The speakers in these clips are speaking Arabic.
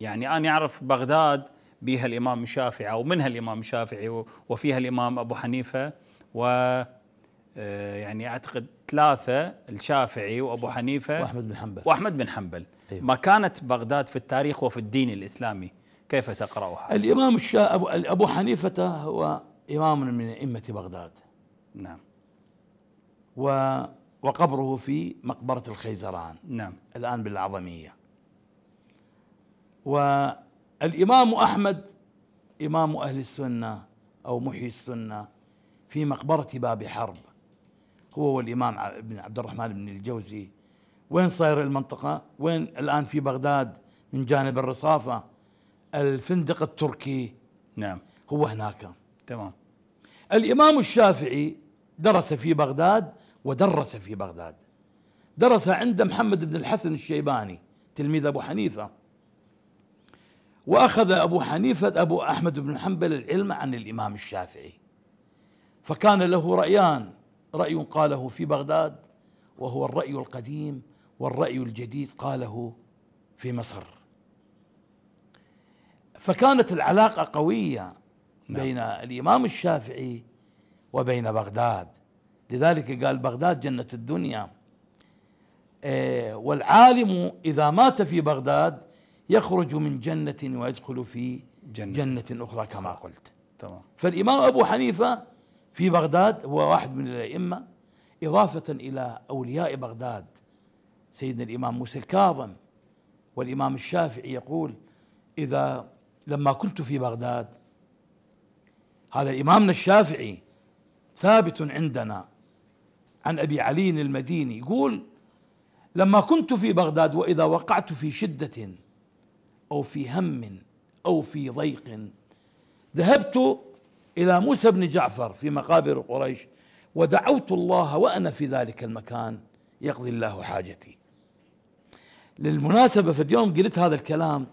يعني أنا أعرف بغداد بها الإمام الشافعي أو منها الإمام الشافعي وفيها الإمام أبو حنيفة و آه، يعني أعتقد ثلاثة الشافعي وأبو حنيفة وأحمد بن حنبل وأحمد بن حنبل أيوة. مكانة بغداد في التاريخ وفي الدين الإسلامي كيف تقرأها؟ الإمام الشا... أبو... أبو حنيفة هو إمام من أئمة بغداد نعم و... وقبره في مقبرة الخيزران نعم الآن بالعظمية والإمام أحمد إمام أهل السنة أو محيي السنة في مقبرة باب حرب هو والإمام ابن عبد الرحمن بن الجوزي وين صاير المنطقة وين الآن في بغداد من جانب الرصافة الفندق التركي نعم هو هناك تمام الإمام الشافعي درس في بغداد ودرس في بغداد درس عند محمد بن الحسن الشيباني تلميذ أبو حنيفة وأخذ أبو حنيفة أبو أحمد بن حنبل العلم عن الإمام الشافعي فكان له رأيان رأي قاله في بغداد وهو الرأي القديم والرأي الجديد قاله في مصر فكانت العلاقة قوية نعم. بين نعم. الإمام الشافعي وبين بغداد لذلك قال بغداد جنة الدنيا إيه، والعالم إذا مات في بغداد يخرج من جنة ويدخل في جنة, جنة أخرى كما قلت تمام فالإمام أبو حنيفة في بغداد هو واحد من الأئمة إضافة إلى أولياء بغداد سيدنا الإمام موسى الكاظم والإمام الشافعي يقول إذا لما كنت في بغداد هذا إمامنا الشافعي ثابت عندنا عن أبي علي المديني يقول لما كنت في بغداد وإذا وقعت في شدة أو في هم أو في ضيق ذهبت إلى موسى بن جعفر في مقابر قريش ودعوت الله وأنا في ذلك المكان يقضي الله حاجتي للمناسبة في اليوم قلت هذا الكلام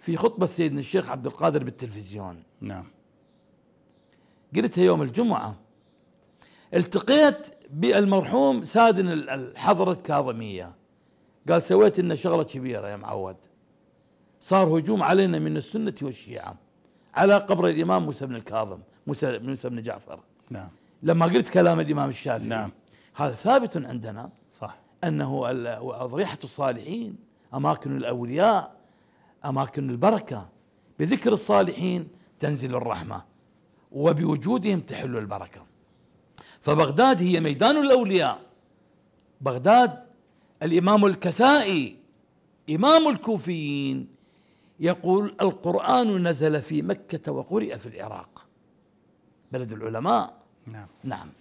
في خطبة سيدنا الشيخ عبد القادر بالتلفزيون نعم قلتها يوم الجمعة التقيت بالمرحوم سادن الحضرة الكاظمية قال سويت لنا شغلة كبيرة يا معود صار هجوم علينا من السنة والشيعة على قبر الإمام موسى بن الكاظم موسى, موسى بن جعفر نعم لما قلت كلام الإمام الشافعي نعم هذا ثابت عندنا صح أنه أضريحة الصالحين أماكن الأولياء أماكن البركة بذكر الصالحين تنزل الرحمة وبوجودهم تحل البركة فبغداد هي ميدان الأولياء بغداد الإمام الكسائي إمام الكوفيين يقول القرآن نزل في مكة وقرئ في العراق بلد العلماء نعم, نعم